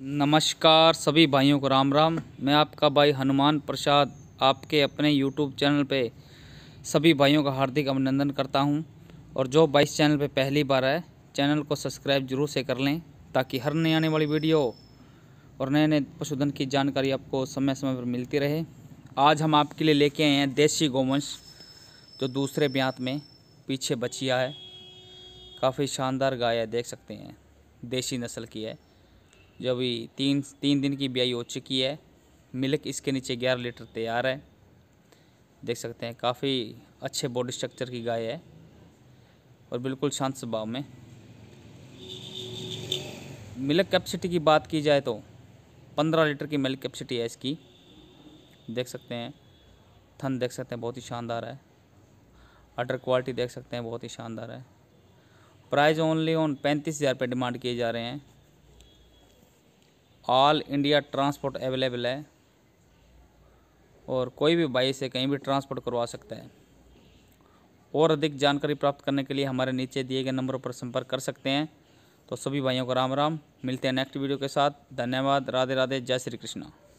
नमस्कार सभी भाइयों को राम राम मैं आपका भाई हनुमान प्रसाद आपके अपने यूट्यूब चैनल पे सभी भाइयों का हार्दिक अभिनंदन करता हूं और जो भाई इस चैनल पे पहली बार है चैनल को सब्सक्राइब जरूर से कर लें ताकि हर नई आने वाली वीडियो और नए नए पशुधन की जानकारी आपको समय समय पर मिलती रहे आज हम आपके लिए लेके आए हैं देसी गोवंश जो दूसरे ब्यात में पीछे बचिया है काफ़ी शानदार गाय है देख सकते हैं देसी नस्ल की है जो अभी तीन तीन दिन की ब्याई हो चुकी है मिल्क इसके नीचे ग्यारह लीटर तैयार है देख सकते हैं काफ़ी अच्छे बॉडी स्ट्रक्चर की गाय है और बिल्कुल शांत स्वभाव में मिल्क कैपेसिटी की बात की जाए तो पंद्रह लीटर की मिल्क कैपेसिटी है इसकी देख सकते हैं थन देख सकते हैं बहुत ही शानदार है अटर क्वालिटी देख सकते हैं बहुत ही शानदार है प्राइस ओनली ऑन पैंतीस हज़ार रुपये डिमांड किए जा रहे हैं ऑल इंडिया ट्रांसपोर्ट अवेलेबल है और कोई भी भाई से कहीं भी ट्रांसपोर्ट करवा सकता है और अधिक जानकारी प्राप्त करने के लिए हमारे नीचे दिए गए नंबरों पर संपर्क कर सकते हैं तो सभी भाइयों को राम राम मिलते हैं नेक्स्ट वीडियो के साथ धन्यवाद राधे राधे जय श्री कृष्णा